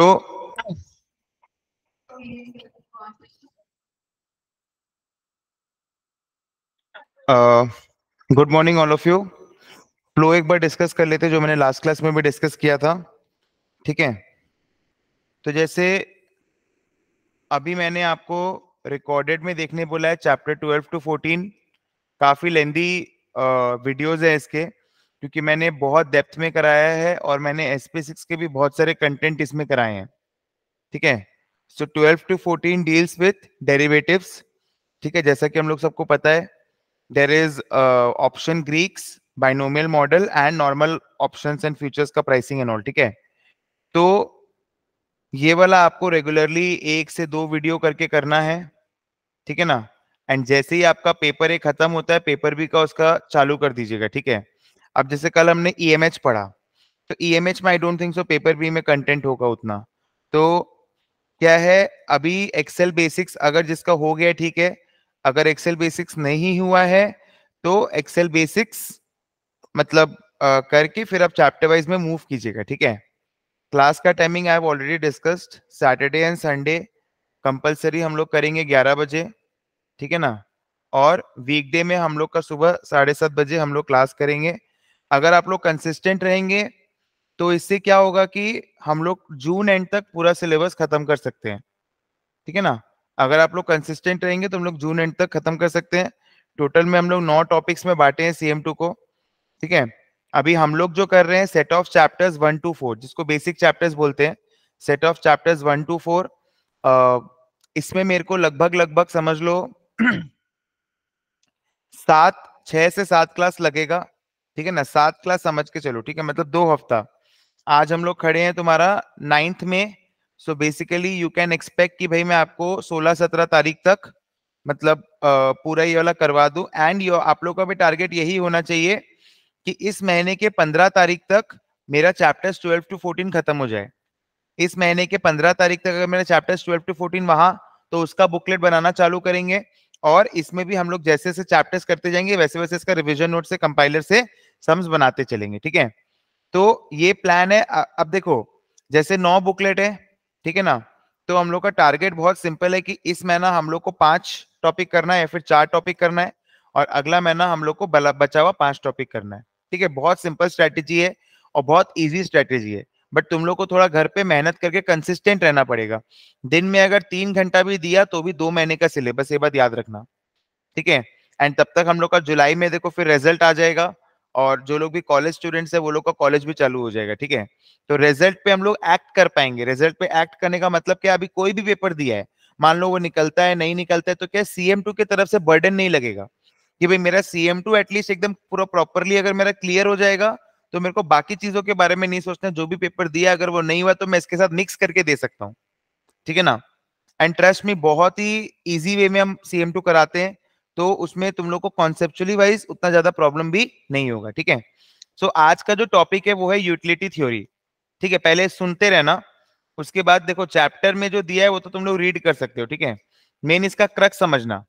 So, good morning all of you flow एक बार discuss कर लेते जो मैंने लास्ट क्लास में भी डिस्कस किया था ठीक है तो जैसे अभी मैंने आपको रिकॉर्डेड में देखने बोला है चैप्टर 12 टू 14 काफी लेंदी वीडियोस है इसके क्योंकि मैंने बहुत डेप्थ में कराया है और मैंने एस सिक्स के भी बहुत सारे कंटेंट इसमें कराए हैं ठीक है so twelve to fourteen deals with derivatives ठीक है जैसा कि हम लोग सबको पता है there is option Greeks binomial model and normal option and futures का प्राइसिंग एंड ऑल ठीक है तो ये वाला आपको रेगुलरली एक से दो वीडियो करके करना है ठीक है ना एंड जैसे ही आपका पेपर एक खत्म होता है पेपर भी का उसका चालू कर दीजिएगा ठीक है अब जैसे कल हमने ई एम एच पढ़ा तो ई एम एच में I don't think so paper B में कंटेंट होगा उतना तो क्या है अभी एक्सेल बेसिक्स अगर जिसका हो गया ठीक है अगर एक्सेल बेसिक्स नहीं हुआ है तो एक्सेल बेसिक्स मतलब आ, करके फिर आप चैप्टर वाइज में मूव कीजिएगा ठीक है क्लास का timing I have already discussed Saturday and Sunday compulsory हम लोग करेंगे ग्यारह बजे ठीक है ना और वीकडे में हम लोग का सुबह साढ़े सात बजे हम लोग क्लास करेंगे अगर आप लोग कंसिस्टेंट रहेंगे तो इससे क्या होगा कि हम लोग जून एंड तक पूरा सिलेबस खत्म कर सकते हैं ठीक है ना अगर आप लोग कंसिस्टेंट रहेंगे तो हम लोग जून एंड तक खत्म कर सकते हैं टोटल में हम लोग नौ टॉपिक्स में बांटे हैं सीएम टू को ठीक है अभी हम लोग जो कर रहे हैं set of chapters one two four जिसको बेसिक चैप्टर्स बोलते हैं set of chapters one two four इसमें मेरे को लगभग लगभग समझ लो सात छह से सात क्लास लगेगा ठीक है ना सात क्लास समझ के चलो ठीक है मतलब दो हफ्ता आज हम लोग खड़े हैं तुम्हारा नाइन्थ में so basically you can expect कि भाई मैं आपको 16-17 तारीख तक मतलब पूरा ये वाला करवा दूं एंड आप लोग का भी टारगेट यही होना चाहिए कि इस महीने के 15 तारीख तक मेरा चैप्टर्स 12 टू 14 खत्म हो जाए इस महीने के 15 तारीख तक अगर मेरा चैप्टर्स 12 टू 14 वहां तो उसका बुकलेट बनाना चालू करेंगे और इसमें भी हम लोग जैसे जैसे चैप्टर्स करते जाएंगे वैसे वैसे इसका रिविजन नोट से कंपाइलर से सम्स बनाते चलेंगे ठीक है तो ये प्लान है अब देखो जैसे नौ बुकलेट है ठीक है ना तो हम लोग का टारगेट बहुत सिंपल है कि इस महीना हम लोग को पांच टॉपिक करना है या फिर चार टॉपिक करना है और अगला महीना हम लोग को बचा हुआ पांच टॉपिक करना है ठीक है बहुत सिंपल स्ट्रेटेजी है और बहुत ईजी स्ट्रेटेजी है बट तुम लोग को थोड़ा घर पे मेहनत करके कंसिस्टेंट रहना पड़ेगा दिन में अगर तीन घंटा भी दिया तो भी दो महीने का सिलेबस ये बात याद रखना ठीक है एंड तब तक हम लोग का जुलाई में देखो फिर रिजल्ट आ जाएगा और जो लोग भी कॉलेज स्टूडेंट्स है वो लोग का कॉलेज भी चालू हो जाएगा ठीक है तो रिजल्ट पे हम लोग एक्ट कर पाएंगे रिजल्ट पे एक्ट करने का मतलब क्या अभी कोई भी पेपर दिया है मान लो वो निकलता है नहीं निकलता है तो क्या सीएम टू की तरफ से बर्डन नहीं लगेगा कि भाई मेरा सीएम टू एटलीस्ट एकदम पूरा प्रॉपरली अगर मेरा क्लियर हो जाएगा तो मेरे को बाकी चीजों के बारे में नहीं सोचना जो भी पेपर दिया अगर वो नहीं हुआ तो मैं इसके साथ मिक्स करके दे सकता हूँ ठीक है ना एंड ट्रस्ट में बहुत ही इजी वे में हम सी एम टू कराते हैं तो उसमें तुम लोग को कॉन्सेप्चुअली वाइज उतना ज्यादा प्रॉब्लम भी नहीं होगा ठीक है सो so, आज का जो टॉपिक है वो है यूटिलिटी थ्योरी ठीक है पहले सुनते रहना उसके बाद देखो चैप्टर में जो दिया है वो तो तुम लोग रीड कर सकते हो ठीक है मेन इसका क्रक समझना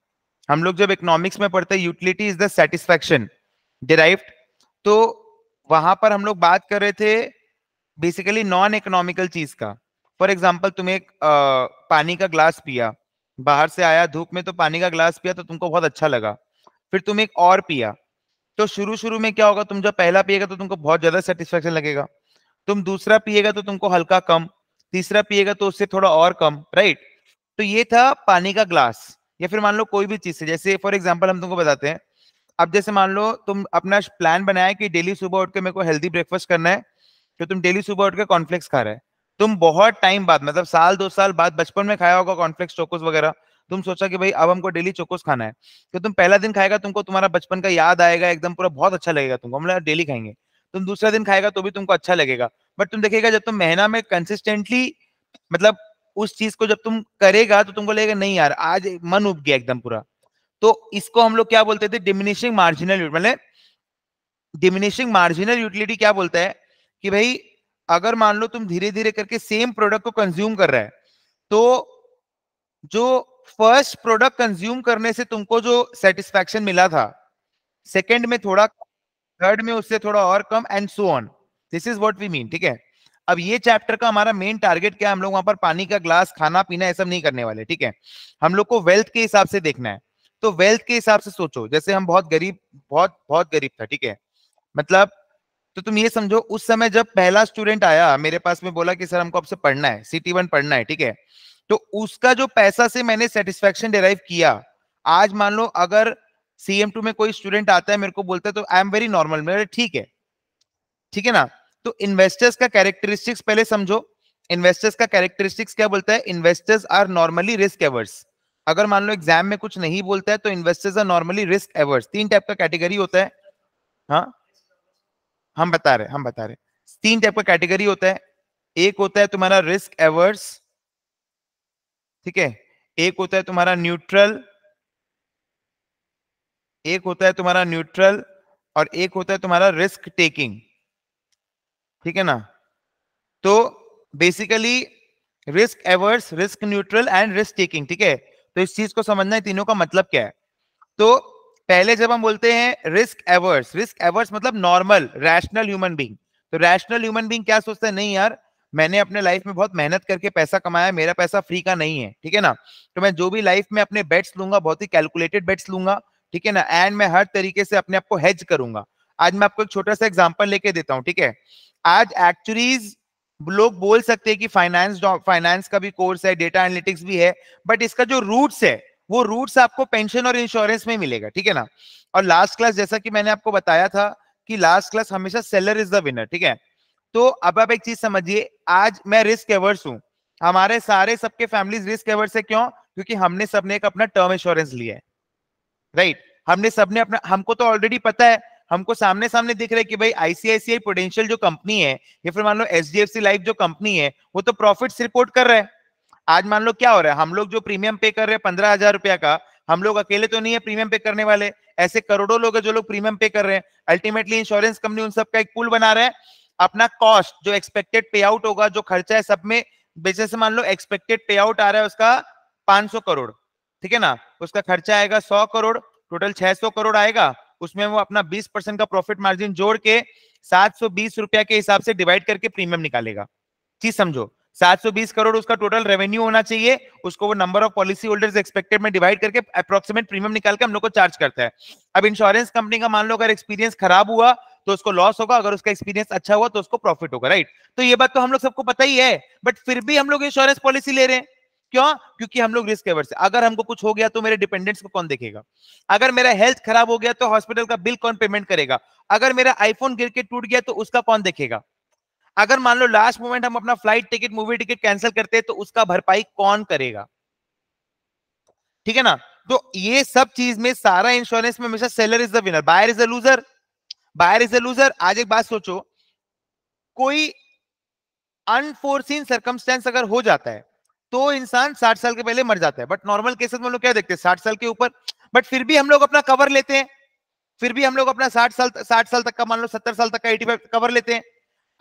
हम लोग जब इकोनॉमिक्स में पढ़ते हैं utility is the satisfaction derived तो वहां पर हम लोग बात कर रहे थे बेसिकली नॉन इकोनॉमिकल चीज का फॉर एग्जाम्पल तुम्हें एक आ, पानी का ग्लास पिया बाहर से आया धूप में तो पानी का ग्लास पिया तो तुमको बहुत अच्छा लगा फिर तुम एक और पिया तो शुरू शुरू में क्या होगा तुम जब पहला पिएगा तो तुमको बहुत ज्यादा सेटिस्फेक्शन लगेगा तुम दूसरा पिएगा तो तुमको हल्का कम तीसरा पिएगा तो उससे थोड़ा और कम राइट तो ये था पानी का ग्लास या फिर मान लो कोई भी चीज से जैसे फॉर एग्जाम्पल हम तुमको बताते हैं अब जैसे मान लो तुम अपना प्लान बनाया कि डेली सुबह उठ के मेरे को हेल्दी ब्रेकफास्ट करना है तो तुम डेली सुबह उठ के कॉन्फ्लेक्स खा रहे हैं तुम बहुत टाइम बाद मतलब साल दो साल बाद बचपन में खाया होगा कॉन्फ्लेक्स चोकोस वगैरह तुम सोचा कि भाई अब हमको डेली चोकोस खाना है तो तुम पहला दिन खाएगा तुमको तुम्हारा बचपन का याद आएगा एकदम पूरा बहुत अच्छा लगेगा तुमको हम लोग डेली खाएंगे तुम दूसरा दिन खाएगा तो भी तुमको अच्छा लगेगा बट तुम देखेगा जब तुम महीना में कंसिस्टेंटली मतलब उस चीज को जब तुम करेगा तो तुमको लगेगा नहीं यार आज मन उब गया एकदम पूरा तो इसको हम लोग क्या बोलते थे डिमिनिशिंग मार्जिनल मतलब डिमिनिशिंग मार्जिनल यूटिलिटी क्या बोलता है कि भाई अगर मान लो तुम धीरे धीरे करके सेम प्रोडक्ट को कंज्यूम कर रहे तो जो फर्स्ट प्रोडक्ट कंज्यूम करने से तुमको जो सेटिस्फेक्शन मिला था सेकेंड में थोड़ा थर्ड में उससे थोड़ा और कम and so on this is what we mean ठीक है अब ये चैप्टर का हमारा मेन टारगेट क्या है हम लोग वहां पर पानी का ग्लास खाना पीना ये सब नहीं करने वाले ठीक है हम लोग को वेल्थ के हिसाब से देखना है तो वेल्थ के हिसाब से सोचो जैसे हम बहुत गरीब बहुत बहुत गरीब था ठीक है मतलब तो तुम ये समझो उस समय जब पहला स्टूडेंट आया मेरे पास में बोला कि सर हमको आपसे पढ़ना है सिटी वन पढ़ना है ठीक है तो उसका जो पैसा से मैंने सेटिस्फेक्शन डिराइव किया आज मान लो अगर सीएम टू में कोई स्टूडेंट आता है मेरे को बोलता है तो आई एम वेरी नॉर्मल मेरे ठीक है ठीक है ना तो इन्वेस्टर्स का कैरेक्टरिस्टिक्स पहले समझो इन्वेस्टर्स का कैरेक्टरिस्टिक्स क्या बोलता है investors are normally risk averse अगर मान लो एग्जाम में कुछ नहीं बोलता है तो investors are normally risk averse तीन टाइप का कैटेगरी होता है हाँ हम बता रहे हम बता रहे तीन टाइप का कैटेगरी होता है एक होता है तुम्हारा रिस्क एवर्स ठीक है एक होता है तुम्हारा न्यूट्रल एक होता है तुम्हारा न्यूट्रल और एक होता है तुम्हारा रिस्क टेकिंग ठीक है ना तो basically risk averse risk neutral and risk taking ठीक है तो इस चीज को समझना है तीनों का मतलब क्या है तो पहले जब हम बोलते हैं रिस्क एवर्स रिस्क एवर्स मतलब नॉर्मल रैशनल ह्यूमन बींग तो रैशनल ह्यूमन बींग क्या सोचते हैं नहीं यार मैंने अपने लाइफ में बहुत मेहनत करके पैसा कमाया मेरा पैसा फ्री का नहीं है ठीक है ना तो मैं जो भी लाइफ में अपने बेट्स लूंगा बहुत ही कैलकुलेटेड बेट्स लूंगा ठीक है ना एंड मैं हर तरीके से अपने आप को हेज करूंगा आज मैं आपको एक छोटा सा एग्जाम्पल लेके देता हूँ ठीक है आज एक्चुअली लोग बोल सकते हैं कि फाइनेंस फाइनेंस का भी कोर्स है डेटा एनालिटिक्स भी है बट इसका जो रूट्स है वो रूट्स आपको पेंशन और इंश्योरेंस में मिलेगा ठीक है ना और लास्ट क्लास जैसा कि मैंने आपको बताया था कि लास्ट क्लास हमेशा सेलर इज द विनर ठीक है तो अब आप एक चीज समझिए आज मैं रिस्क एवर्स हूँ हमारे सारे सबके फैमिलीज रिस्क एवर्स है क्यों क्योंकि हमने सबने एक अपना टर्म इंश्योरेंस लिया है राइट हमने सबने अपना हमको तो ऑलरेडी पता है हमको सामने सामने दिख रहा है कि भाई आईसीआईसीआई पोटेंशियल जो कंपनी है या फिर मान लो एच लाइफ जो कंपनी है वो तो प्रॉफिट रिपोर्ट कर रहा है आज मान लो क्या हो रहा है हम लोग जो प्रीमियम पे कर रहे हैं पंद्रह हजार रुपया का हम लोग अकेले तो नहीं है प्रीमियम पे करने वाले ऐसे करोड़ों लोग है जो लोग प्रीमियम पे कर रहे हैं अल्टीमेटली इंश्योरेंस कंपनी उन सबका एक पुल बना रहा है अपना कॉस्ट जो एक्सपेक्टेड पे आउट होगा जो खर्चा है सब में से मान लो एक्सपेक्टेड पे आउट आ रहा है उसका सौ करोड़ ठीक है ना उसका खर्चा आएगा सौ करोड़ टोटल सौ करोड़ आएगा उसमें वो अपना 20 परसेंट का प्रॉफिट मार्जिन जोड़ के सात रुपया के हिसाब से डिवाइड करके प्रीमियम निकालेगा चीज समझो 720 करोड़ उसका टोटल रेवेन्यू होना चाहिए उसको वो number of policy holders expected में डिवाइड करके अप्रोक्सीमेट प्रीमियम निकाल के हम लोग को चार्ज करता है अब इंश्योरेंस कंपनी का मान लो अगर एक्सपीरियंस खराब हुआ तो उसको लॉस होगा अगर उसका एक्सपीरियंस अच्छा हुआ तो उसको प्रॉफिट होगा राइट तो ये बात तो हम लोग सबको पता ही है बट फिर भी हम लोग इंश्योरेंस पॉलिसी ले रहे हैं क्यों क्योंकि हम लोग रिस्क एवर से अगर हमको कुछ हो गया तो मेरे डिपेंडेंट्स को कौन देखेगा अगर मेरा हेल्थ खराब हो गया तो हॉस्पिटल का बिल कौन पेमेंट करेगा अगर मेरा आईफोन गिर के टूट गया तो उसका कौन देखेगा अगर मान लो लास्ट मोमेंट हम अपना flight ticket movie ticket cancel करते हैं तो उसका भरपाई कौन करेगा ठीक है ना तो ये सब चीज में सारा इंश्योरेंस में हमेशा seller is the winner buyer is a loser buyer is a loser आज एक बात सोचो कोई अनफोर्सिन सर्कमस्टेंस अगर हो जाता है तो इंसान साठ साल के पहले मर जाता है बट नॉर्मल केसेस में हम लोग क्या देखते हैं साठ साल के ऊपर बट फिर भी हम लोग अपना कवर लेते हैं फिर भी हम लोग अपना साठ साल साठ साल तक का मान लो सत्तर साल तक का एटी कवर लेते हैं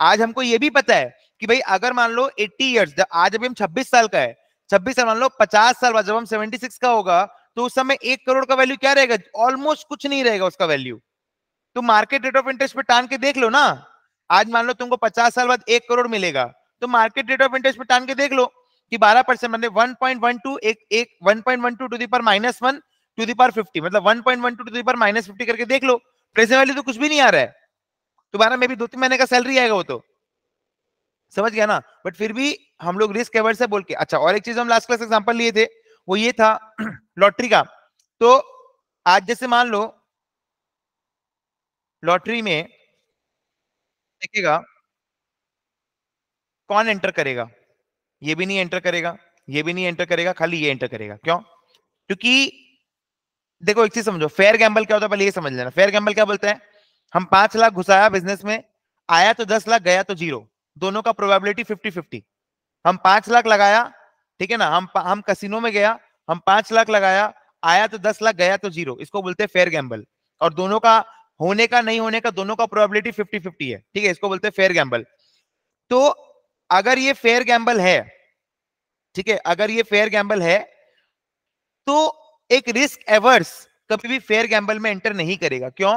आज हमको ये भी पता है कि भाई अगर मान लो एट्टी ईयर्स आज अभी हम छब्बीस साल का है छब्बीस साल मान लो पचास साल बाद जब हम सेवेंटी सिक्स का होगा तो उस समय एक करोड़ का वैल्यू क्या रहेगा ऑलमोस्ट कुछ नहीं रहेगा उसका वैल्यू तो मार्केट रेट ऑफ इंटरेस्ट पे टान के देख लो ना आज मान लो तुमको पचास साल बाद एक करोड़ मिलेगा तो मार्केट रेट ऑफ इंटरेस्ट पे टान के देख लो कि 12 परसेंट मतलब 1.12 एक एक 1.12 टू दी पर माइनस वन टू दी पर 50 मतलब 1.12 टू दी पर माइनस 50 करके देख लो प्रेजेंट वैल्यू तो कुछ भी नहीं आ रहा है तुम्हारा मे भी दो तीन महीने का सैलरी आएगा वो तो समझ गया ना बट फिर भी हम लोग रिस्क एवर से बोल के अच्छा और एक चीज हम लास्ट क्लास एग्जाम्पल लिए थे वो ये था लॉटरी का तो आज जैसे मान लो लॉटरी में देखिएगा कौन एंटर करेगा ये भी नहीं एंटर करेगा ये भी नहीं एंटर करेगा खाली ये एंटर करेगा क्यों क्योंकि देखो एक चीज समझो फेयर गैम्बल क्या होता है पहले ये समझ लेना फेयर गैम्बल क्या बोलता है हम पांच लाख घुसाया बिजनेस में आया तो दस लाख गया तो जीरो दोनों का प्रोबेबिलिटी फिफ्टी फिफ्टी हम पांच लाख लगाया ठीक है ना हम हम कसिनो में गया हम पांच लाख लगाया आया तो दस लाख गया तो जीरो इसको बोलते हैं फेयर गैम्बल और दोनों का होने का नहीं होने का दोनों का प्रोबेबिलिटी फिफ्टी फिफ्टी है ठीक है इसको बोलते हैं फेयर गैम्बल तो अगर ये फेयर गैम्बल है ठीक है अगर ये फेयर गैम्बल है तो एक रिस्क एवर्स कभी भी फेयर गैम्बल में एंटर नहीं करेगा क्यों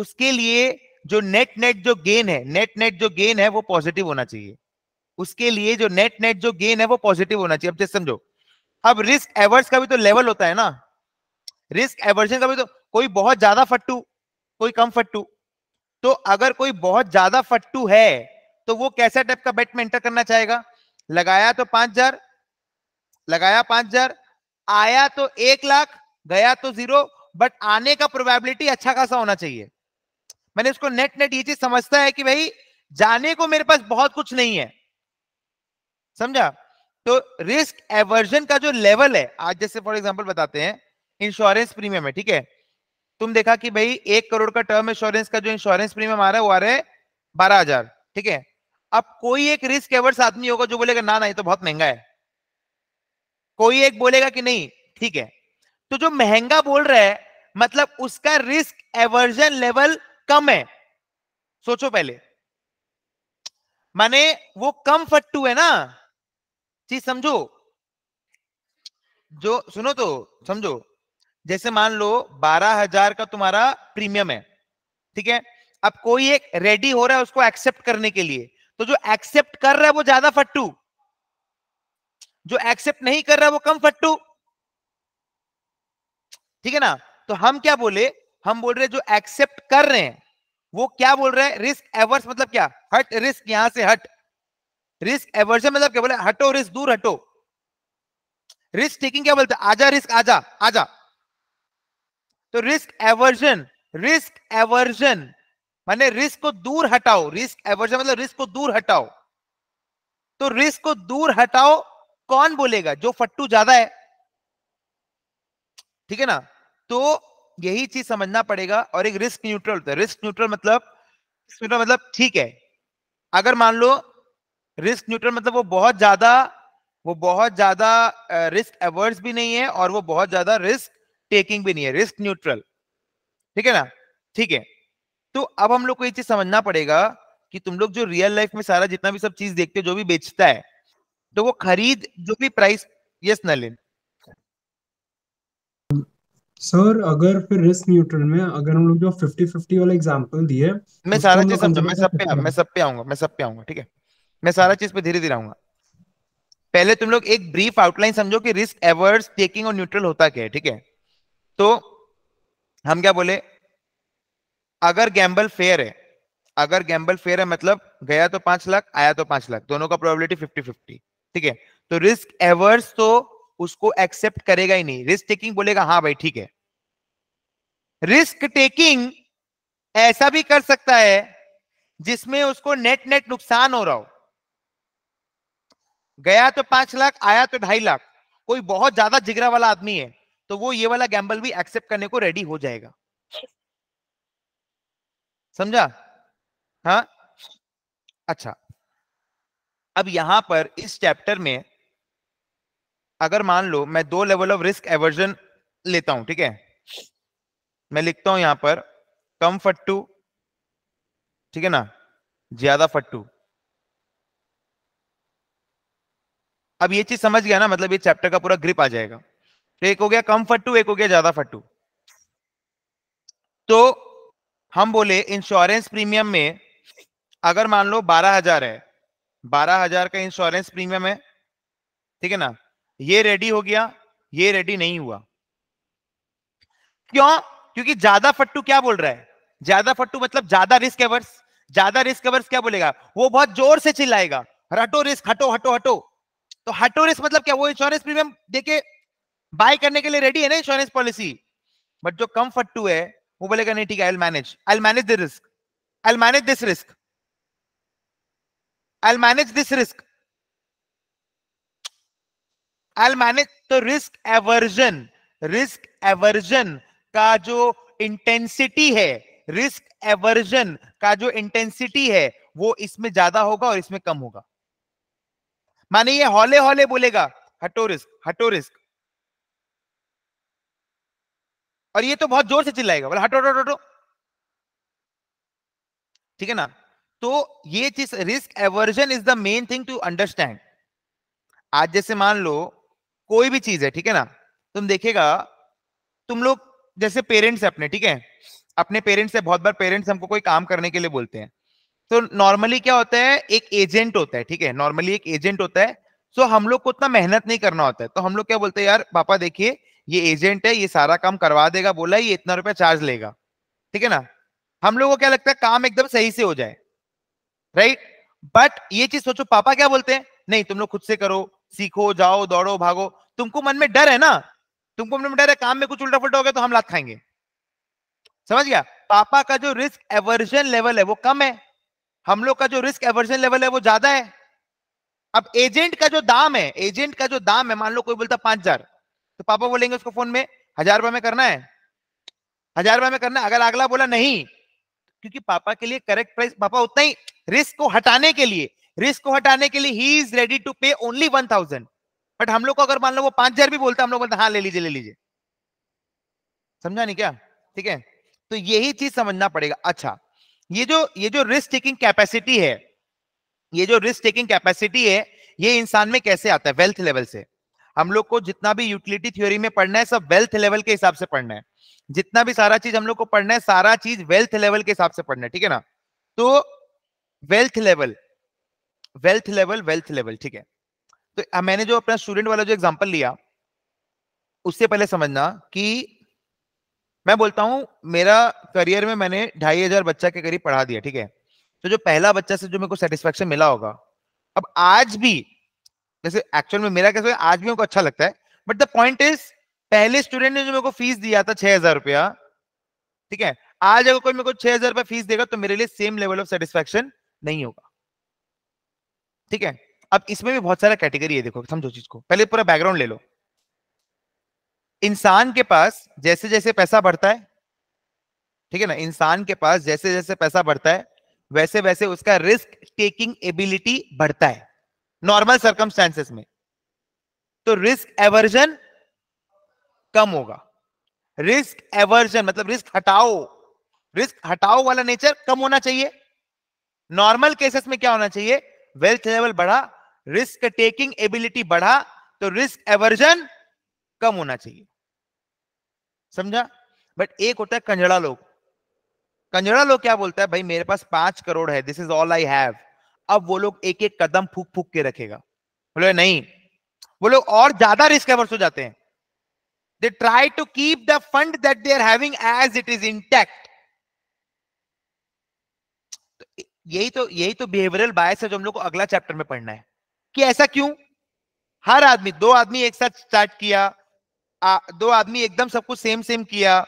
उसके लिए जो नेट नेट जो गेन है नेट नेट जो गेन है वो पॉजिटिव होना चाहिए उसके लिए जो नेट नेट जो गेन है वो पॉजिटिव होना चाहिए अब जैसे समझो अब रिस्क एवर्स का भी तो लेवल होता है ना रिस्क एवर्जन का भी तो कोई बहुत ज्यादा फट्टू कोई कम फट्टू तो अगर कोई बहुत ज्यादा फट्टू है तो वो कैसा टाइप का बेट में एंटर करना चाहेगा लगाया तो पांच हजार लगाया पांच हजार आया तो एक लाख गया तो जीरो बट आने का प्रोबेबिलिटी अच्छा खासा होना चाहिए मैंने उसको नेट नेट ये चीज समझता है कि भाई जाने को मेरे पास बहुत कुछ नहीं है समझा तो रिस्क एवर्जन का जो लेवल है आज जैसे फॉर एग्जाम्पल बताते हैं इंश्योरेंस प्रीमियम है ठीक है तुम देखा कि भाई एक करोड़ का टर्म इंश्योरेंस का जो इंश्योरेंस प्रीमियम आ रहा है वो आ रहा है बारह हजार ठीक है अब कोई एक रिस्क एवर्स आदमी होगा जो बोलेगा ना ना ये तो बहुत महंगा है कोई एक बोलेगा कि नहीं ठीक है तो जो महंगा बोल रहा है मतलब उसका रिस्क एवर्जन लेवल कम है सोचो पहले माने वो कम फट्टू है ना चीज समझो जो सुनो तो समझो जैसे मान लो बारह हजार का तुम्हारा प्रीमियम है ठीक है अब कोई एक रेडी हो रहा है उसको एक्सेप्ट करने के लिए तो जो एक्सेप्ट कर रहा है वो ज्यादा फट्टू जो एक्सेप्ट नहीं कर रहा है वो कम फट्टू ठीक है ना तो हम क्या बोले हम बोल रहे जो एक्सेप्ट कर रहे हैं वो क्या बोल रहे हैं रिस्क एवर्स मतलब क्या हट रिस्क यहां से हट रिस्क एवर्स मतलब क्या बोले हटो रिस्क दूर हटो रिस्क टेकिंग क्या बोलते आजा रिस्क आजा आजा तो रिस्क एवर्जन रिस्क एवर्जन माने रिस्क को दूर हटाओ रिस्क एवर्जन मतलब रिस्क को दूर हटाओ तो रिस्क को दूर हटाओ कौन बोलेगा जो फट्टू ज्यादा है ठीक है ना तो यही चीज समझना पड़ेगा और एक रिस्क न्यूट्रल होता है रिस्क न्यूट्रल मतलब न्यूट्रल मतलब ठीक है अगर मान लो रिस्क न्यूट्रल मतलब वो बहुत ज्यादा वो बहुत ज्यादा रिस्क एवर्स भी नहीं है और वो बहुत ज्यादा रिस्क टेकिंग भी नहीं है रिस्क न्यूट्रल ठीक है ना ठीक है तो अब हम लोग को ये चीज समझना पड़ेगा कि तुम लोग जो रियल लाइफ में सारा जितना भी सब चीज देखते हो जो भी बेचता है तो वो खरीद जो भी प्राइस यस नलिन सर अगर फिर रिस्क न्यूट्रल में अगर हम लोग जो 50 50 वाला एग्जांपल दिए मैं सारा चीज समझा मैं सब पे मैं सब पे आऊंगा मैं सब पे आऊंगा ठीक है मैं सारा चीज पे धीरे धीरे आऊंगा पहले तुम लोग एक ब्रीफ आउटलाइन समझो कि रिस्क एवर्स टेकिंग और न्यूट्रल होता क्या है ठीक है तो हम क्या बोले अगर गैम्बल फेयर है अगर गैम्बल फेयर है मतलब गया तो पांच लाख आया तो पांच लाख दोनों का प्रोबेबिलिटी फिफ्टी फिफ्टी ठीक है तो रिस्क एवर्स तो उसको एक्सेप्ट करेगा ही नहीं रिस्क टेकिंग बोलेगा हाँ भाई ठीक है रिस्क टेकिंग ऐसा भी कर सकता है जिसमें उसको नेट नेट नुकसान हो रहा हो गया तो पांच लाख आया तो ढाई लाख कोई बहुत ज्यादा जिगरा वाला आदमी है तो वो ये वाला गैम्बल भी एक्सेप्ट करने को रेडी हो जाएगा समझा हाँ अच्छा अब यहां पर इस चैप्टर में अगर मान लो मैं दो लेवल ऑफ रिस्क एवर्जन लेता हूं ठीक है मैं लिखता हूं यहां पर कम फट्टू ठीक है ना ज्यादा फट्टू अब ये चीज समझ गया ना मतलब ये चैप्टर का पूरा ग्रिप आ जाएगा तो एक हो गया कम फट्टू एक हो गया ज्यादा फट्टू तो हम बोले इंश्योरेंस प्रीमियम में अगर मान लो बारह हजार है बारह हजार का इंश्योरेंस प्रीमियम है ठीक है ना ये रेडी हो गया ये रेडी नहीं हुआ क्यों क्योंकि ज्यादा फट्टू क्या बोल रहा है ज्यादा फट्टू मतलब ज्यादा रिस्क एवर्स ज्यादा रिस्क एवर्स क्या बोलेगा वो बहुत जोर से चिल्लाएगा हटो रिस्क हटो हटो हटो तो हटो रिस्क मतलब क्या वो इंश्योरेंस प्रीमियम देखे बाय करने के लिए रेडी है ना इंश्योरेंस पॉलिसी बट जो कम फट्टू है वो बोलेगा नहीं ठीक है I manage I manage the risk I manage this risk I manage this risk I manage तो रिस्क एवर्जन रिस्क एवर्जन का जो इंटेंसिटी है रिस्क एवर्जन का जो इंटेंसिटी है वो इसमें ज्यादा होगा और इसमें कम होगा माने ये हौले हौले बोलेगा हटो रिस्क हटो रिस्क और ये तो बहुत जोर से चिल्लाएगा बोला हटो हटो हटो ठीक है ना तो ये चीज risk aversion is the main thing to understand आज जैसे मान लो कोई भी चीज है ठीक है ना तुम देखेगा तुम लोग जैसे पेरेंट्स अपने ठीक है अपने पेरेंट्स से बहुत बार पेरेंट्स हमको कोई काम करने के लिए बोलते हैं तो नॉर्मली क्या होता है एक एजेंट होता है ठीक है नॉर्मली एक एजेंट होता है सो हम लोग को उतना मेहनत नहीं करना होता है तो हम लोग क्या बोलते हैं यार पापा देखिए ये एजेंट है ये सारा काम करवा देगा बोला ये इतना रुपया चार्ज लेगा ठीक है ना हम लोगों को क्या लगता है काम एकदम सही से हो जाए राइट बट ये चीज सोचो पापा क्या बोलते हैं नहीं तुम लोग खुद से करो सीखो जाओ दौड़ो भागो तुमको मन में डर है ना तुमको मन में डर है काम में कुछ उल्टा फुलटा हो गया तो हम लात खाएंगे समझ गया पापा का जो रिस्क एवर्जन लेवल है वो कम है हम लोग का जो रिस्क एवर्जन लेवल है वो ज्यादा है अब एजेंट का जो दाम है एजेंट का जो दाम है मान लो कोई बोलता पांच हजार तो पापा बोलेंगे उसको फोन में हजार रुपए में करना है हजार रुपए में करना अगर अगला बोला नहीं क्योंकि पापा के लिए करेक्ट प्राइस पापा उतना ही रिस्क को हटाने के लिए रिस्क को हटाने के लिए ही is ready to pay only one thousand but हम लोग को अगर मान लो वो पांच हजार भी बोलता हम लोग बोलते हाँ ले लीजिए ले लीजिए समझा नहीं क्या ठीक है तो यही चीज समझना पड़ेगा अच्छा ये जो ये जो रिस्क टेकिंग कैपेसिटी है ये जो रिस्क टेकिंग कैपेसिटी है ये इंसान में कैसे आता है वेल्थ लेवल से हम लोग को जितना भी यूटिलिटी थ्योरी में पढ़ना है सब वेल्थ लेवल के हिसाब से पढ़ना है जितना भी सारा चीज हम लोग को पढ़ना है सारा चीज वेल्थ लेवल के हिसाब से पढ़ना है ठीक है ना तो wealth level wealth level wealth level ठीक है तो मैंने जो अपना स्टूडेंट वाला जो एग्जाम्पल लिया उससे पहले समझना कि मैं बोलता हूं मेरा करियर में मैंने ढाई हजार बच्चा के करीब पढ़ा दिया ठीक है तो जो पहला बच्चा से जो मेरे को सेटिस्फेक्शन मिला होगा अब आज भी वैसे एक्चुअल में मेरा कैसे आज भी उनको अच्छा लगता है बट द पॉइंट इज पहले स्टूडेंट ने जो मेरे को फीस दिया था छह हजार रुपया ठीक है आज अगर कोई मेरे को छह हजार रुपया फीस देगा तो मेरे लिए सेम लेवल ऑफ सेटिस्फेक्शन नहीं होगा ठीक है अब इसमें भी बहुत सारा कैटेगरी है देखो समझो चीज को पहले पूरा बैकग्राउंड ले लो इंसान के पास जैसे जैसे पैसा बढ़ता है ठीक है ना इंसान के पास जैसे जैसे पैसा बढ़ता है वैसे वैसे उसका रिस्क टेकिंग एबिलिटी बढ़ता है नॉर्मल सर्कमस्टेंसेस में तो रिस्क एवर्जन कम होगा रिस्क एवर्जन मतलब रिस्क हटाओ रिस्क हटाओ वाला नेचर कम होना चाहिए नॉर्मल केसेस में क्या होना चाहिए वेल्थ लेवल बढ़ा रिस्क टेकिंग एबिलिटी बढ़ा तो रिस्क एवर्जन कम होना चाहिए समझा बट एक होता है कंजड़ा लोग कंजड़ा लोग क्या बोलता है भाई मेरे पास पांच करोड़ है this is all I have अब वो लोग एक एक कदम फूक फूक के रखेगा बोले नहीं वो लोग और ज्यादा रिस्क एवर्स हो जाते हैं they try to keep the fund that they are having as it is intact यही तो यही तो बिहेवियरल बायस है जो हम लोग को अगला चैप्टर में पढ़ना है कि ऐसा क्यों हर आदमी दो आदमी एक साथ स्टार्ट किया आ, दो आदमी एकदम सब कुछ सेम सेम किया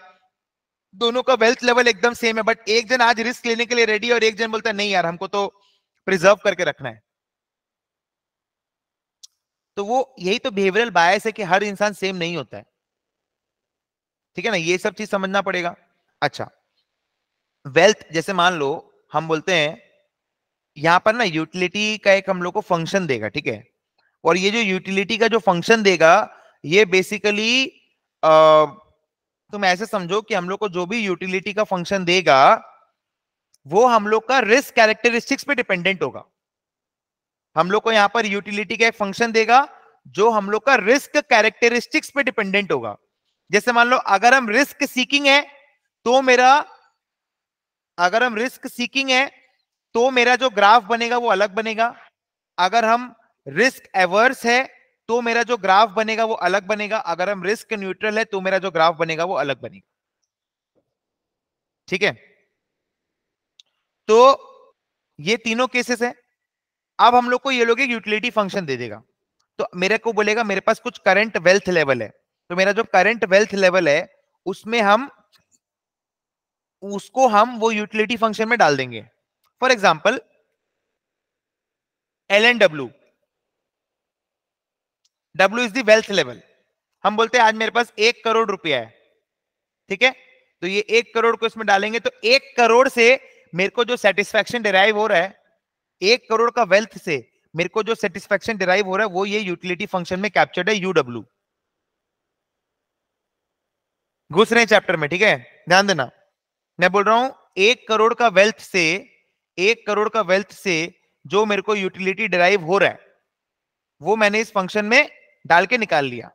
दोनों का वेल्थ लेवल एकदम सेम है बट एक जन आज रिस्क लेने के लिए रेडी और एक जन बोलता है नहीं यार हमको तो प्रिजर्व करके रखना है तो वो यही तो बिहेवियरल बायस है कि हर इंसान सेम नहीं होता है ठीक है ना ये सब चीज समझना पड़ेगा अच्छा वेल्थ जैसे मान लो हम बोलते हैं यहां पर ना यूटिलिटी का एक हम लोग को फंक्शन देगा ठीक है और ये जो यूटिलिटी का जो फंक्शन देगा ये बेसिकली तुम ऐसे समझो कि हम लोग को जो भी यूटिलिटी का फंक्शन देगा वो हम लोग का रिस्क कैरेक्टरिस्टिक्स पे डिपेंडेंट होगा हम लोग को यहां पर यूटिलिटी का एक फंक्शन देगा जो हम लोग का रिस्क कैरेक्टरिस्टिक्स पे डिपेंडेंट होगा जैसे मान लो अगर हम रिस्क सीकिंग है तो मेरा अगर हम रिस्क सीकिंग है तो मेरा जो ग्राफ बनेगा वो अलग बनेगा अगर हम रिस्क एवर्स है तो मेरा जो ग्राफ बनेगा वो अलग बनेगा अगर हम रिस्क न्यूट्रल है तो मेरा जो ग्राफ बनेगा वो अलग बनेगा ठीक है तो ये तीनों केसेस है अब हम लोग को ये लोग एक यूटिलिटी फंक्शन दे देगा तो मेरे को बोलेगा मेरे पास कुछ करंट वेल्थ लेवल है तो मेरा जो करंट वेल्थ लेवल है उसमें हम उसको हम वो यूटिलिटी फंक्शन में डाल देंगे for example L N W W is wealth level हम बोलते हैं आज मेरे पास एक करोड़ रुपया है ठीक है तो ये एक करोड़ को इसमें डालेंगे तो एक करोड़ से मेरे को जो सेटिस्फेक्शन डिराइव हो रहा है एक करोड़ का वेल्थ से मेरे को जो सेटिस्फेक्शन डिराइव हो रहा है वो ये यूटिलिटी फंक्शन में कैप्चर्ड है यूडब्ल्यू घुस रहे चैप्टर में ठीक है ध्यान देना मैं बोल रहा हूं एक करोड़ का वेल्थ से एक करोड़ का वेल्थ से जो मेरे को यूटिलिटी डिराइव हो रहा है वो मैंने इस फंक्शन में डाल के निकाल लिया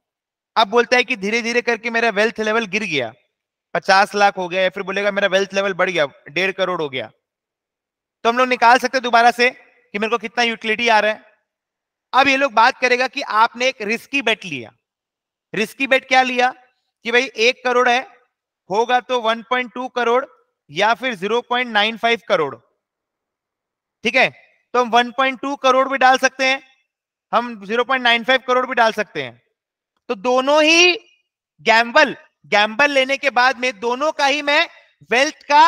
अब बोलता है कि धीरे धीरे करके मेरा वेल्थ लेवल गिर गया पचास लाख हो गया या फिर बोलेगा मेरा वेल्थ लेवल बढ़ गया डेढ़ करोड़ हो गया तो हम लोग निकाल सकते दोबारा से कि मेरे को कितना यूटिलिटी आ रहा है अब ये लोग बात करेगा कि आपने एक रिस्की बेट लिया रिस्की बेट क्या लिया कि भाई एक करोड़ है होगा तो 1.2 करोड़ या फिर 0.95 करोड़ ठीक है तो हम 1.2 करोड़ भी डाल सकते हैं हम 0.95 करोड़ भी डाल सकते हैं तो दोनों ही गैम्बल गैम्बल लेने के बाद में दोनों का ही मैं वेल्थ का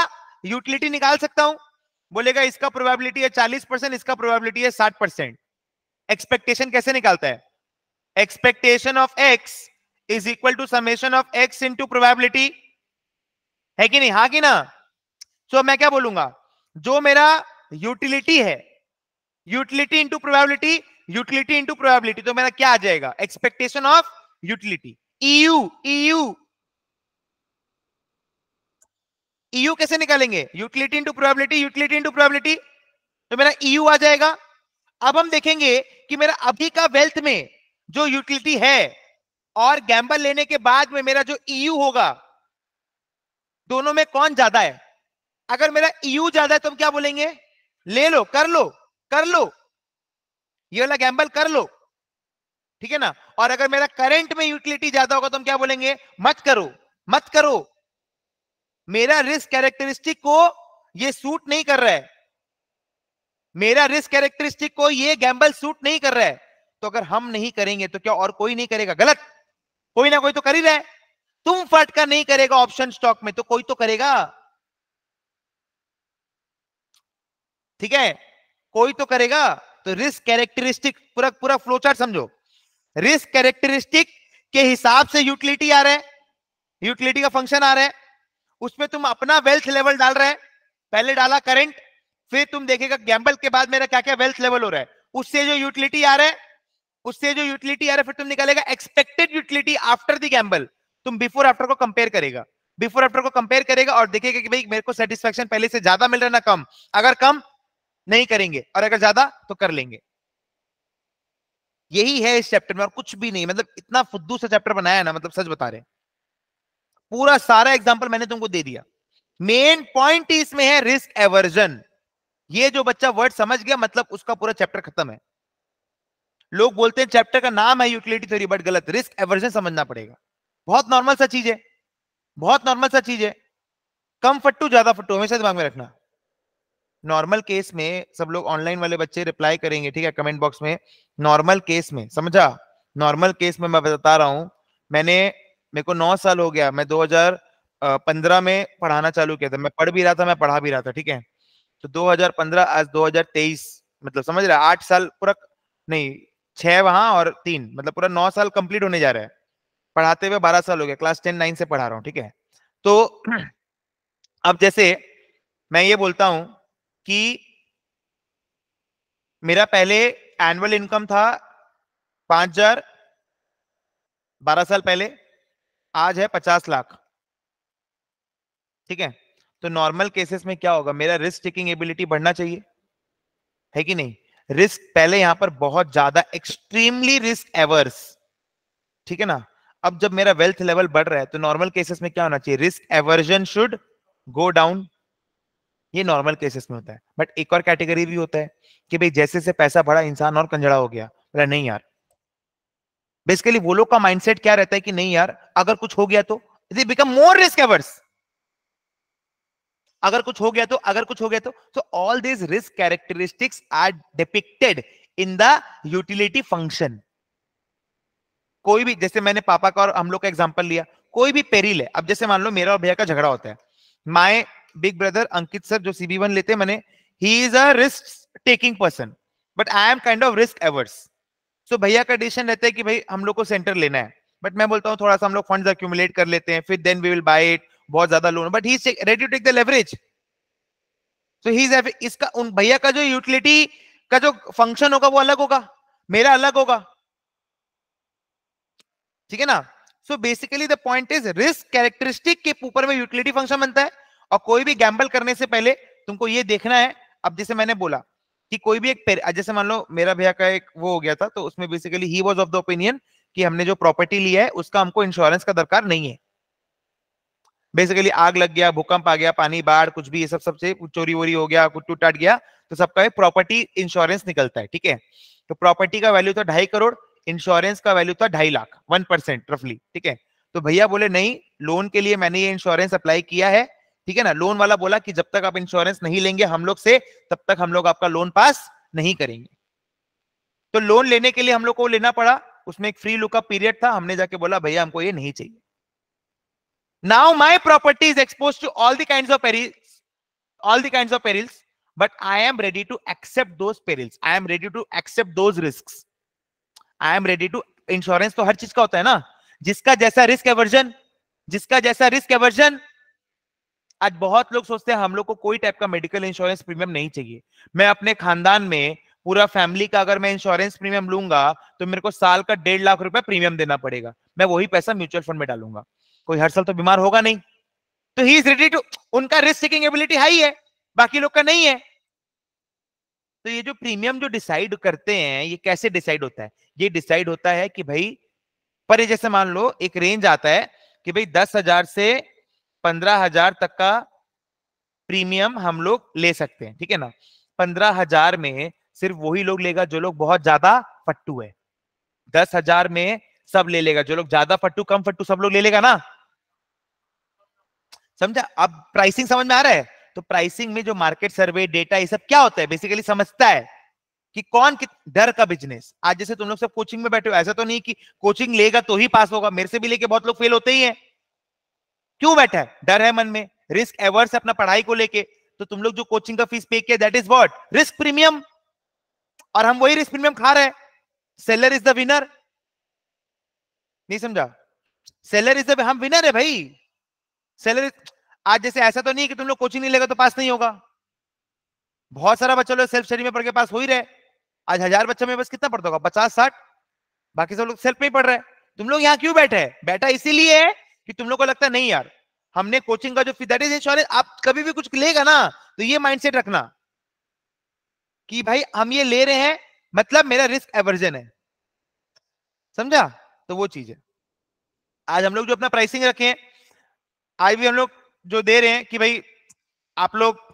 यूटिलिटी निकाल सकता हूं बोलेगा इसका प्रोबेबिलिटी है चालीस परसेंट इसका प्रोबेबिलिटी है साठ परसेंट एक्सपेक्टेशन कैसे निकालता है expectation of X is equal to summation of X into probability है कि नहीं हाँ कि ना सो so, मैं क्या बोलूंगा जो मेरा यूटिलिटी है utility into probability utility into probability तो मेरा क्या आ जाएगा expectation of utility EU EU EU e कैसे निकालेंगे utility into probability utility into probability तो मेरा ईयू e आ जाएगा अब हम देखेंगे कि मेरा अभी का वेल्थ में जो यूटिलिटी है और गैम्बल लेने के बाद में मेरा जो ईयू e होगा दोनों में कौन ज्यादा है अगर मेरा ईयू ज्यादा है तो हम क्या बोलेंगे ले लो कर लो कर लो ये वाला गैम्बल कर लो ठीक है ना और अगर मेरा करंट में यूटिलिटी ज्यादा होगा तो हम क्या बोलेंगे मत करो मत करो मेरा रिस्क कैरेक्टरिस्टिक को ये सूट नहीं कर रहा है मेरा रिस्क कैरेक्टरिस्टिक को ये गैम्बल सूट नहीं कर रहा है तो अगर हम नहीं करेंगे तो क्या और कोई नहीं करेगा गलत कोई ना कोई तो कर ही रहा है तुम फटका नहीं करेगा ऑप्शन स्टॉक में तो कोई तो करेगा ठीक है कोई तो करेगा तो रिस्क कैरेक्टरिस्टिक पूरा पूरा फ्लोचार्ट समझो रिस्क कैरेक्टरिस्टिक के हिसाब से यूटिलिटी आ रहा है यूटिलिटी का फंक्शन आ रहा है उसमें तुम अपना वेल्थ लेवल डाल रहे पहले डाला करंट फिर तुम देखेगा गैम्बल के बाद मेरा क्या क्या वेल्थ लेवल हो रहा है उससे जो यूटिलिटी आ रहा है उससे जो यूटिलिटी आ रहा है फिर तुम निकालेगा expected utility after the gamble तुम बिफोर आफ्टर को कंपेयर करेगा बिफोर आफ्टर को कंपेयर करेगा और देखेगा कि भाई मेरे को सेटिस्फेक्शन पहले से ज्यादा मिल रहा है ना कम अगर कम नहीं करेंगे और अगर ज्यादा तो कर लेंगे यही है इस चैप्टर में और कुछ भी नहीं मतलब इतना फुद्दू सा चैप्टर बनाया है ना मतलब सच बता रहे हैं पूरा सारा एग्जाम्पल मैंने तुमको दे दिया मेन पॉइंट इसमें है रिस्क एवर्जन ये जो बच्चा वर्ड समझ गया मतलब उसका पूरा चैप्टर खत्म है लोग बोलते हैं चैप्टर का नाम है यूटिलिटी थ्योरी बट गलत रिस्क एवर्जन समझना पड़ेगा बहुत नॉर्मल सा चीज है बहुत नॉर्मल सा चीज है कम फट्टू ज्यादा फट्टू हमेशा दिमाग में रखना नॉर्मल केस में सब लोग ऑनलाइन वाले बच्चे रिप्लाई करेंगे ठीक है कमेंट बॉक्स में नॉर्मल केस में समझा नॉर्मल केस में मैं बता रहा हूं मैंने मेरे को नौ साल हो गया मैं 2015 में पढ़ाना चालू किया था मैं पढ़ भी रहा था मैं पढ़ा भी रहा था ठीक है तो 2015 आज 2023 मतलब समझ रहे आठ साल पूरा नहीं छह वहां और तीन मतलब पूरा नौ साल कंप्लीट होने जा रहा है पढ़ाते हुए बारह साल हो गया क्लास टेन नाइन से पढ़ा रहा हूँ ठीक है तो अब जैसे मैं ये बोलता हूं कि मेरा पहले एनुअल इनकम था पांच हजार बारह साल पहले आज है पचास लाख ठीक है तो नॉर्मल केसेस में क्या होगा मेरा रिस्क टेकिंग एबिलिटी बढ़ना चाहिए है कि नहीं रिस्क पहले यहां पर बहुत ज्यादा एक्सट्रीमली रिस्क एवर्स ठीक है ना अब जब मेरा वेल्थ लेवल बढ़ रहा है तो नॉर्मल केसेस में क्या होना चाहिए risk aversion should go down ये नॉर्मल केसेस में होता है बट एक और कैटेगरी भी होता है कि भाई जैसे से पैसा बढ़ा इंसान और कंजड़ा हो गया बोला नहीं यार बेसिकली वो लोग का माइंडसेट क्या रहता है कि नहीं यार अगर कुछ हो गया तो बिकम मोर रिस्क एवर्स अगर कुछ हो गया तो अगर कुछ हो गया तो so all this risk characteristics are depicted in the utility function कोई भी जैसे मैंने पापा का और हम लोग का एग्जाम्पल लिया कोई भी पेरिल है अब जैसे मान लो मेरा और भैया का झगड़ा होता है my big brother Ankit sir जो सीबी वन लेते हैं मैंने he is a risk taking person but I am kind of risk averse so so, भैया का डिसीजन रहता है कि भाई हम लोग को सेंटर लेना है बट मैं बोलता हूँ थोड़ा सा हम लोग फंड अक्यूमुलेट कर लेते हैं फिर then we will buy it बहुत ज्यादा loan but he ready to take the leverage so he इसका उन भैया का जो यूटिलिटी का जो फंक्शन होगा वो अलग होगा मेरा अलग होगा ठीक है ना so basically the point is risk characteristic के ऊपर में यूटिलिटी फंक्शन बनता है और कोई भी गैम्बल करने से पहले तुमको ये देखना है अब जैसे मैंने बोला कि कोई भी एक जैसे मान लो मेरा भैया का एक वो हो गया था तो उसमें basically he was of the opinion कि हमने जो प्रॉपर्टी लिया है उसका हमको इंश्योरेंस का दरकार नहीं है बेसिकली आग लग गया भूकंप आ गया पानी बाढ़ कुछ भी ये सब सबसे चोरी वोरी हो गया कुछ टूट टाट गया तो सबका प्रॉपर्टी इंश्योरेंस निकलता है ठीक है तो प्रॉपर्टी का वैल्यू था ढाई करोड़ इंश्योरेंस का वैल्यू था ढाई लाख वन परसेंट रफली ठीक है तो भैया बोले नहीं लोन के लिए मैंने ये इंश्योरेंस अप्लाई किया है ठीक है ना लोन वाला बोला कि जब तक आप इंश्योरेंस नहीं लेंगे हम लोग से तब तक हम लोग आपका लोन पास नहीं करेंगे तो लोन लेने के लिए हम लोग को लेना पड़ा उसमें एक फ्री लुकअप पीरियड था हमने जाके बोला भैया हमको ये नहीं चाहिए now my property is expose to all the kind of perils all the kind of perils but I am ready to accept those perils I am ready to accept those risk I am ready to insurance तो हर चीज का होता है ना जिसका जैसा risk aversion जिसका जैसा रिस्क एवर्जन आज बहुत लोग सोचते हैं हम लोग को कोई टाइप का मेडिकल इंश्योरेंस प्रीमियम नहीं चाहिए मैं अपने खानदान में पूरा फैमिली का अगर मैं इंश्योरेंस प्रीमियम लूंगा तो मेरे को साल का डेढ़ लाख रुपए प्रीमियम देना पड़ेगा मैं वही पैसा म्यूचुअल फंड में डालूंगा कोई हर साल तो बीमार होगा नहीं तो ही इज रेडी टू उनका रिस्क टेकिंग एबिलिटी हाई है बाकी लोग का नहीं है तो ये जो प्रीमियम जो डिसाइड करते हैं ये कैसे डिसाइड होता है ये डिसाइड होता है कि भाई पर जैसे मान लो एक रेंज आता है कि भाई दस हजार से पंद्रह हजार तक का प्रीमियम हम लोग ले सकते हैं ठीक है ना पंद्रह हजार में सिर्फ वही लोग लेगा जो लोग बहुत ज्यादा फट्टू है दस हजार में सब ले लेगा जो लोग ज्यादा फट्टू कम फट्टू सब लोग ले लेगा ना समझा अब प्राइसिंग समझ में आ रहा है तो प्राइसिंग में जो मार्केट सर्वे डेटा ये सब क्या होता है बेसिकली समझता है कि कौन कित डर का बिजनेस आज जैसे तुम लोग सब कोचिंग में बैठे हो ऐसा तो नहीं कि कोचिंग लेगा तो ही पास होगा मेरे से भी लेके बहुत लोग फेल होते ही हैं क्यों बैठा है डर है मन में रिस्क एवर्स अपना पढ़ाई को लेके तो तुम लोग जो कोचिंग का फीस पे किया that is what risk premium और हम वही रिस्क प्रीमियम खा रहे हैं सेलर इज द विनर नहीं समझा सेलर इज द हम विनर है भाई सेलर आज जैसे ऐसा तो नहीं कि तुम लोग कोचिंग नहीं लेगा तो पास नहीं होगा बहुत सारा बच्चा लोग सेल्फ स्टडी में पढ़ के पास हो ही रहे आज हजार बच्चों में बस कितना पढ़ता होगा पचास साठ बाकी सब लोग सेल्फ में ही पढ़ रहे तुम लोग यहाँ क्यों बैठे बैठा इसीलिए कि तुम लोग को लगता नहीं यार हमने कोचिंग का जो फी दैट इज इंश्योरेंस आप कभी भी कुछ लेगा ना तो ये माइंडसेट रखना कि भाई हम ये ले रहे हैं मतलब मेरा रिस्क एवर्जन है समझा तो वो चीज है आज हम लोग जो अपना प्राइसिंग रखे हैं आज भी हम लोग जो दे रहे हैं कि भाई आप लोग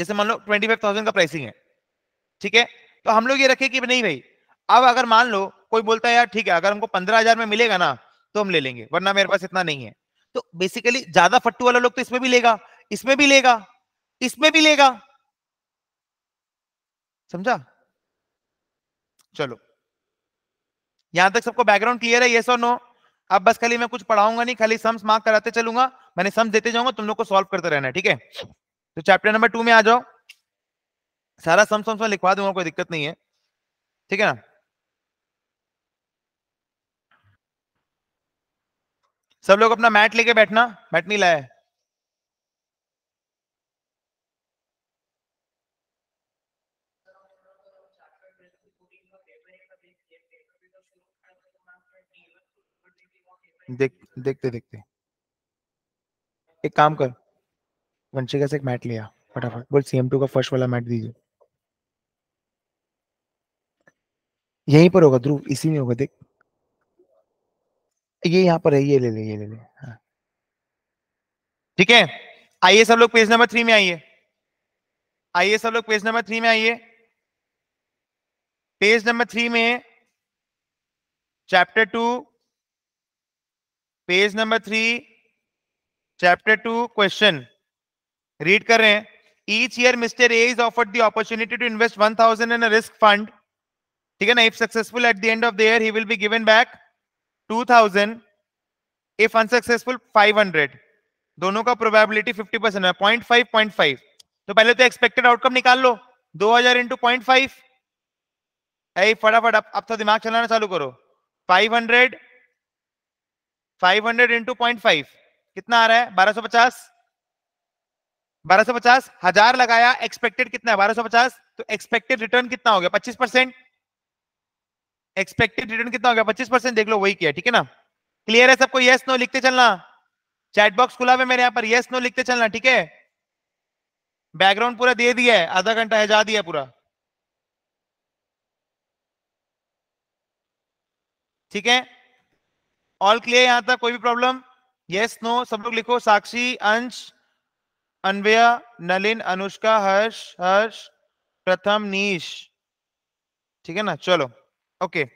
जैसे मान लो ट्वेंटी फाइव थाउजेंड का प्राइसिंग है ठीक है तो हम लोग ये रखे कि नहीं भाई अब अगर मान लो कोई बोलता है यार ठीक है अगर हमको पंद्रह हजार में मिलेगा ना तो हम ले लेंगे वरना मेरे पास इतना नहीं है तो बेसिकली ज्यादा फट्टू वाला लोग तो इसमें भी लेगा इसमें भी लेगा इसमें भी लेगा समझा चलो यहां तक सबको बैकग्राउंड क्लियर है ये सो नो अब बस खाली मैं कुछ पढ़ाऊंगा नहीं खाली सम्स मार्क कराते चलूंगा मैंने सम्स देते जाऊंगा तुम लोग को सॉल्व करते रहना ठीक है तो चैप्टर नंबर टू में आ जाओ सारा सम्स सम्स में लिखवा दूंगा कोई दिक्कत नहीं है ठीक है ना सब लोग अपना मैट लेके बैठना मैट नहीं लाया देख देखते देखते एक काम कर वंशिका से एक मैट लिया फटाफट बोल सीएम टू का फर्स्ट वाला मैट दीजिए यहीं पर होगा ध्रुव इसी में होगा देख ये यहाँ पर है ये ले ले ये ले ले हाँ। ठीक है आइए सब लोग पेज नंबर थ्री में आइए आइए सब लोग पेज नंबर थ्री में आइए पेज नंबर थ्री में chapter two page number three chapter two question read कर रहे हैं each year mister A is offered the opportunity to invest one thousand in risk fund ठीक है ना if successful at the end of the year he will be given back 2000 unsuccessful five 500 दोनों का probability 50 percent है point five point five तो पहले तो expected outcome निकाल लो 2000 हजार इंटू पॉइंट फाइव फटाफट अब अब तो दिमाग चलाना चालू करो 500 500 इंटू पॉइंट फाइव कितना आ रहा है 1250 1250 हजार लगाया एक्सपेक्टेड कितना है 1250 तो एक्सपेक्टेड रिटर्न कितना हो गया 25 परसेंट एक्सपेक्टेड रिटर्न कितना हो गया पच्चीस परसेंट देख लो वही किया ठीक है ना क्लियर है सबको यस नो लिखते चलना चैट बॉक्स खुला हुआ मेरे यहाँ पर यस नो लिखते चलना ठीक है बैकग्राउंड पूरा दे दिया है आधा घंटा है जा दिया पूरा ठीक है ऑल क्लियर यहां तक कोई भी प्रॉब्लम यस नो सब लोग लिखो साक्षी अंश अनवया नलिन अनुष्का हर्ष हर्ष प्रथम नीश ठीक है ना चलो ओके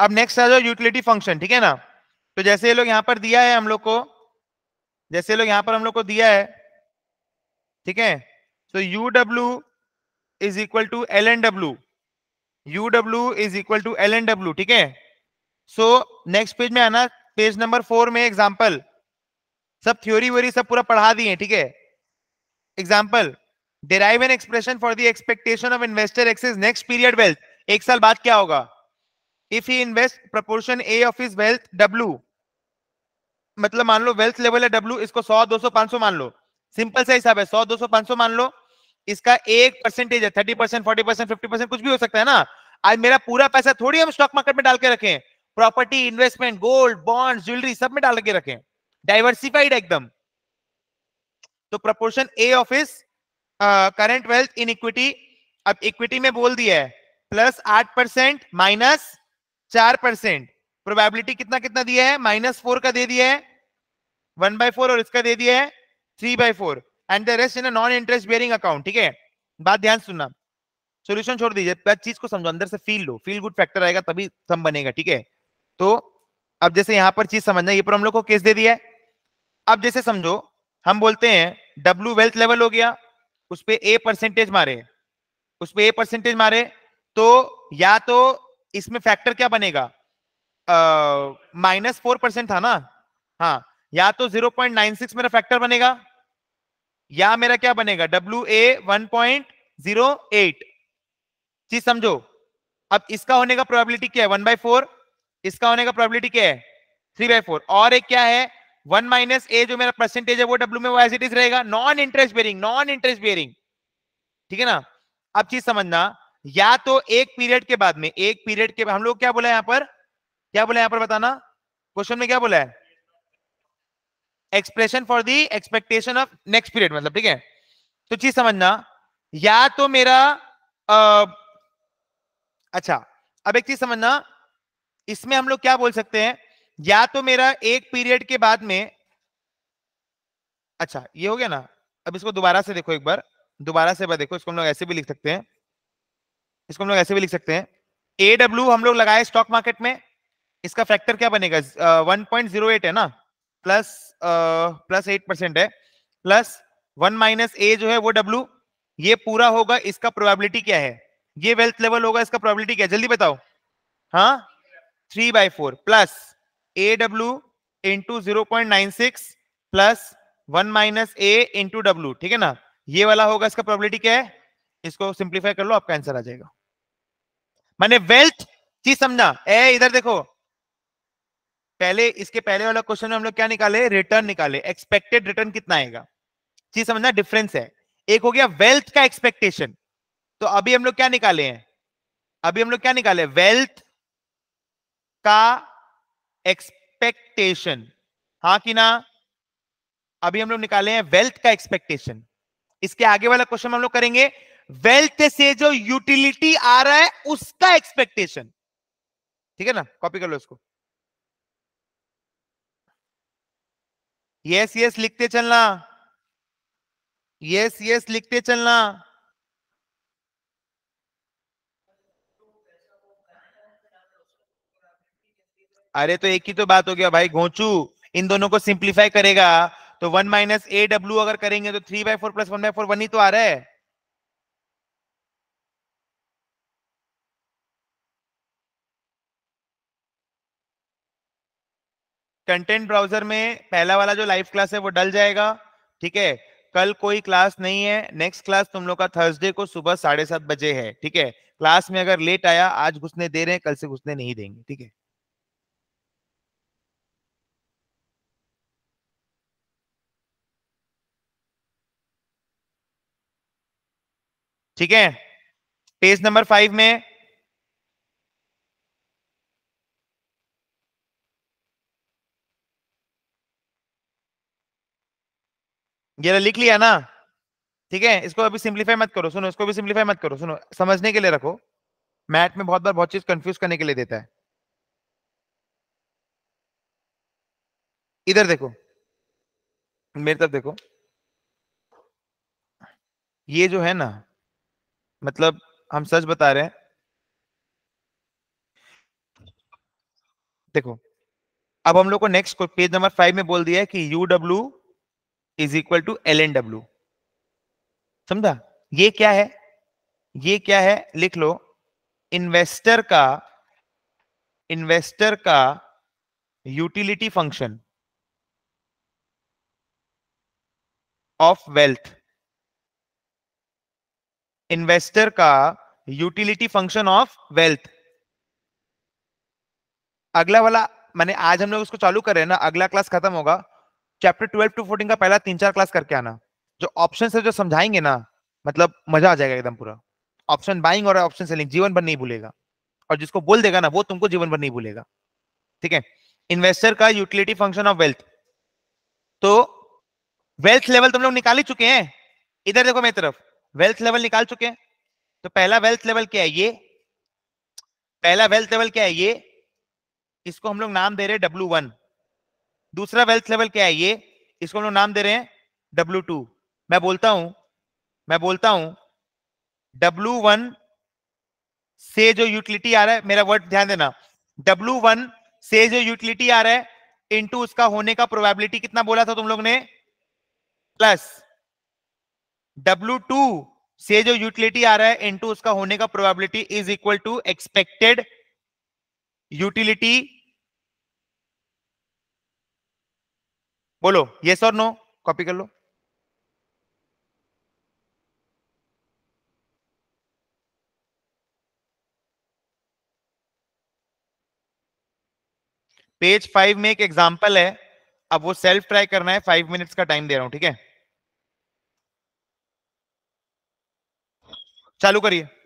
अब नेक्स्ट आ जाओ यूटिलिटी फंक्शन ठीक है ना तो जैसे ये लोग यहां पर दिया है हम लोग को जैसे लोग यहां पर हम लोग को दिया है ठीक है तो U W is equal to L N W U W is equal to L N W ठीक है सो नेक्स्ट पेज में आना पेज नंबर फोर में एग्जाम्पल सब थ्योरी व्योरी सब पूरा पढ़ा दिए ठीक है example derive an expression for the expectation of investor excess next period wealth एक साल बाद क्या होगा if he invest proportion A of his wealth W, मतलब मान लो वेल्थ लेवल है डब्ल्यू इसको सौ दो सौ पांच सौ मान लो सिंपल सा हिसाब है सौ दो सौ पांच सौ मान लो इसका एक परसेंटेज है thirty percent forty percent fifty percent कुछ भी हो सकता है ना आज मेरा पूरा पैसा थोड़ी हम स्टॉक मार्केट में डाल के रखें property investment gold bond jewellery सब में डाल के रखें डाइवर्सिफाइड एकदम तो proportion A of his current wealth in equity अब इक्विटी में बोल दिया है प्लस आठ परसेंट माइनस चार परसेंट प्रोबेबिलिटी कितना कितना दिया है माइनस फोर का दे दिया है वन बाय फोर और इसका दे दिया है three by four and the rest in non interest bearing account ठीक है बात ध्यान सुनना सोल्यूशन छोड़ दीजिए चीज को समझो अंदर से फील लो फील गुड फैक्टर आएगा तभी सम बनेगा ठीक है तो अब जैसे यहां पर चीज समझना ये पर हम लोग को केस दे दिया है अब जैसे समझो हम बोलते हैं डब्ल्यू वेल्थ लेवल हो गया उस पर ए परसेंटेज मारे उस पर ए परसेंटेज मारे तो या तो इसमें फैक्टर क्या बनेगा माइनस फोर परसेंट था ना हाँ या तो जीरो पॉइंट नाइन सिक्स मेरा फैक्टर बनेगा या मेरा क्या बनेगा W A one point zero eight चीज समझो अब इसका होने का प्रोबेबिलिटी क्या है वन बाई फोर इसका होने का प्रोबेबिलिटी क्या है थ्री बाई फोर और एक क्या है वन माइनस ए जो मेरा परसेंटेज है वो डब्ल्यू में वो इट इज रहेगा non interest bearing non interest bearing ठीक है ना अब चीज समझना या तो एक पीरियड के बाद में एक पीरियड के हम लोग क्या बोला यहां पर क्या बोला यहां पर बताना क्वेश्चन में क्या बोला है expression for the expectation of next period मतलब ठीक है तो चीज समझना या तो मेरा आ, अच्छा अब एक चीज समझना इसमें हम लोग क्या बोल सकते हैं या तो मेरा एक पीरियड के बाद में अच्छा ये हो गया ना अब इसको दोबारा से देखो एक बार दोबारा से देखो इसको हम लोग ऐसे भी लिख सकते हैं इसको हम लोग ऐसे भी लिख सकते हैं ए डब्ल्यू हम लोग लगाए स्टॉक मार्केट में इसका फैक्टर क्या बनेगा वन पॉइंट जीरो एट है ना प्लस प्लस एट परसेंट है प्लस वन माइनस ए जो है वो डब्ल्यू ये पूरा होगा इसका प्रोबेबिलिटी क्या है ये वेल्थ लेवल होगा इसका प्रोबेबिलिटी क्या है जल्दी बताओ हाँ three by four plus A W into zero point nine six plus one minus A into W ठीक है ना ये वाला होगा इसका प्रोबेबिलिटी क्या है इसको सिंप्लीफाई कर लो आपका आंसर आ जाएगा मैंने वेल्थ चीज समझा ए इधर देखो पहले इसके पहले वाला क्वेश्चन में हम लोग क्या निकाले रिटर्न निकाले एक्सपेक्टेड रिटर्न कितना आएगा चीज समझना डिफरेंस है एक हो गया वेल्थ का एक्सपेक्टेशन तो अभी हम लोग क्या निकाले हैं अभी हम लोग क्या निकाले वेल्थ का एक्सपेक्टेशन हाँ कि ना अभी हम लोग निकाले हैं वेल्थ का एक्सपेक्टेशन इसके आगे वाला क्वेश्चन हम लोग करेंगे वेल्थ से जो यूटिलिटी आ रहा है उसका एक्सपेक्टेशन ठीक है ना कॉपी कर लो इसको यस यस लिखते चलना यस यस लिखते चलना अरे तो एक ही तो बात हो गया भाई घोचू इन दोनों को सिंप्लीफाई करेगा तो वन माइनस ए डब्ल्यू अगर करेंगे तो three by four plus one by four one ही तो आ रहा है कंटेंट ब्राउजर में पहला वाला जो लाइव क्लास है वो डल जाएगा ठीक है कल कोई क्लास नहीं है नेक्स्ट क्लास तुम लोग का थर्सडे को सुबह साढ़े सात बजे है ठीक है क्लास में अगर लेट आया आज घुसने दे रहे हैं कल से घुसने नहीं देंगे ठीक है ठीक है पेज नंबर फाइव में ये लिख लिया ना ठीक है इसको अभी सिंप्लीफाई मत करो सुनो इसको भी सिंप्लीफाई मत करो सुनो समझने के लिए रखो मैथ में बहुत बार बहुत चीज कंफ्यूज करने के लिए देता है इधर देखो मेरी तरफ देखो ये जो है ना मतलब हम सच बता रहे हैं देखो अब हम लोग को नेक्स्ट पेज नंबर फाइव में बोल दिया है कि U W is equal to L N W समझा ये क्या है ये क्या है लिख लो इन्वेस्टर का इन्वेस्टर का utility function of wealth investor का यूटिलिटी फंक्शन ऑफ वेल्थ अगला वाला मैंने आज हम लोग उसको चालू कर रहे हैं ना अगला क्लास खत्म होगा चैप्टर ट्वेल्व टू फोर्टीन का पहला तीन चार क्लास करके आना जो ऑप्शन से जो समझाएंगे ना मतलब मजा आ जाएगा एकदम पूरा ऑप्शन बाइंग और ऑप्शन सेलिंग जीवन भर नहीं भूलेगा और जिसको बोल देगा ना वो तुमको जीवन भर नहीं भूलेगा ठीक है इन्वेस्टर का यूटिलिटी फंक्शन ऑफ वेल्थ तो वेल्थ लेवल तुम लोग निकाल ही चुके हैं इधर देखो मेरी तरफ वेल्थ लेवल निकाल चुके हैं तो पहला वेल्थ लेवल क्या है ये पहला वेल्थ लेवल क्या है ये इसको हम लोग नाम दे रहे हैं डब्ल्यू वन दूसरा वेल्थ लेवल क्या है ये इसको हम लोग नाम दे रहे हैं डब्ल्यू टू मैं बोलता हूं मैं बोलता हूं डब्ल्यू वन से जो यूटिलिटी आ रहा है मेरा वर्ड ध्यान देना डब्ल्यू वन से जो यूटिलिटी आ रहा है इंटू उसका होने का प्रोबेबिलिटी कितना बोला था तुम लोग ने प्लस डब्ल्यू टू से जो यूटिलिटी आ रहा है इंटू उसका होने का probability is equal to expected utility बोलो यस और नो कॉपी कर लो पेज फाइव में एक एग्जाम्पल है अब वो सेल्फ ट्राई करना है फाइव मिनट्स का टाइम दे रहा हूं ठीक है चालू करिए